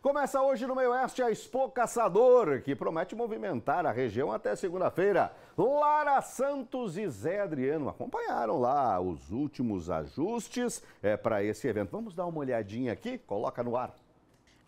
Começa hoje no Meio Oeste a Expo Caçador, que promete movimentar a região até segunda-feira. Lara Santos e Zé Adriano acompanharam lá os últimos ajustes é, para esse evento. Vamos dar uma olhadinha aqui? Coloca no ar.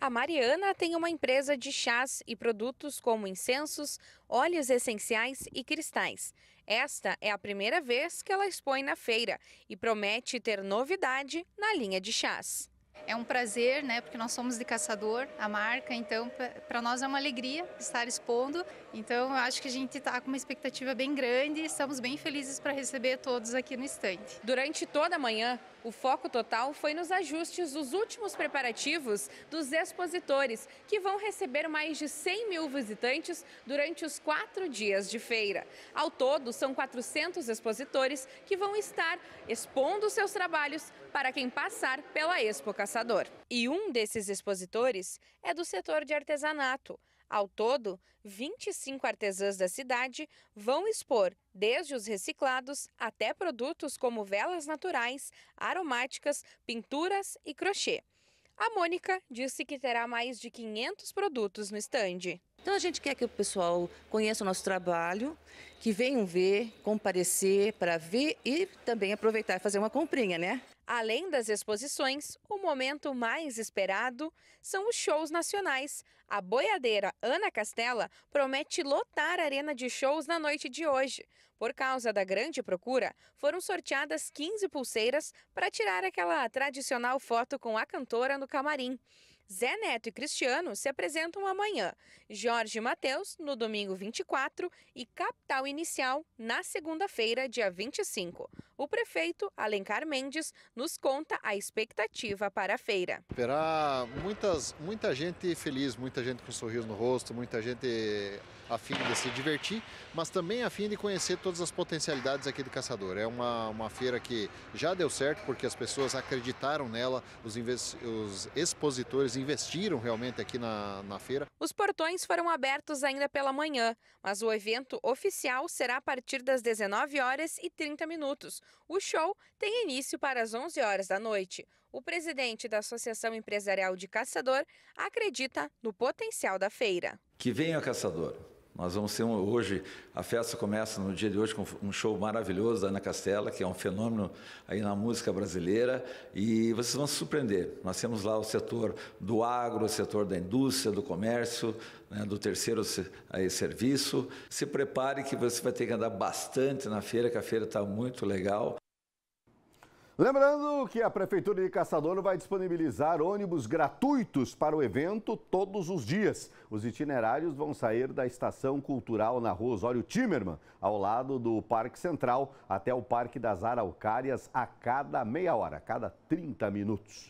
A Mariana tem uma empresa de chás e produtos como incensos, óleos essenciais e cristais. Esta é a primeira vez que ela expõe na feira e promete ter novidade na linha de chás. É um prazer, né, porque nós somos de Caçador, a marca, então para nós é uma alegria estar expondo. Então eu acho que a gente está com uma expectativa bem grande e estamos bem felizes para receber todos aqui no estande. Durante toda a manhã, o foco total foi nos ajustes dos últimos preparativos dos expositores, que vão receber mais de 100 mil visitantes durante os quatro dias de feira. Ao todo, são 400 expositores que vão estar expondo seus trabalhos para quem passar pela Expo Caçador caçador. E um desses expositores é do setor de artesanato. Ao todo, 25 artesãs da cidade vão expor, desde os reciclados até produtos como velas naturais, aromáticas, pinturas e crochê. A Mônica disse que terá mais de 500 produtos no estande. Então a gente quer que o pessoal conheça o nosso trabalho, que venham ver, comparecer para ver e também aproveitar e fazer uma comprinha, né? Além das exposições, o momento mais esperado são os shows nacionais. A boiadeira Ana Castela promete lotar a arena de shows na noite de hoje. Por causa da grande procura, foram sorteadas 15 pulseiras para tirar aquela tradicional foto com a cantora no camarim. Zé Neto e Cristiano se apresentam amanhã, Jorge Matheus no domingo 24 e Capital Inicial na segunda-feira, dia 25. O prefeito Alencar Mendes nos conta a expectativa para a feira. Terá muitas, muita gente feliz, muita gente com um sorriso no rosto, muita gente a fim de se divertir, mas também a fim de conhecer todas as potencialidades aqui do Caçador. É uma, uma feira que já deu certo porque as pessoas acreditaram nela, os, os expositores investiram realmente aqui na, na feira. Os portões foram abertos ainda pela manhã, mas o evento oficial será a partir das 19 horas e 30 minutos. O show tem início para as 11 horas da noite. O presidente da Associação Empresarial de Caçador acredita no potencial da feira. Que venha caçador. Nós vamos ter um, hoje, a festa começa no dia de hoje com um show maravilhoso da Ana Castela, que é um fenômeno aí na música brasileira, e vocês vão se surpreender. Nós temos lá o setor do agro, o setor da indústria, do comércio, né, do terceiro aí, serviço. Se prepare que você vai ter que andar bastante na feira, que a feira está muito legal. Lembrando que a Prefeitura de Caçador vai disponibilizar ônibus gratuitos para o evento todos os dias. Os itinerários vão sair da Estação Cultural na Rua Osório Timerman, ao lado do Parque Central, até o Parque das Araucárias a cada meia hora, a cada 30 minutos.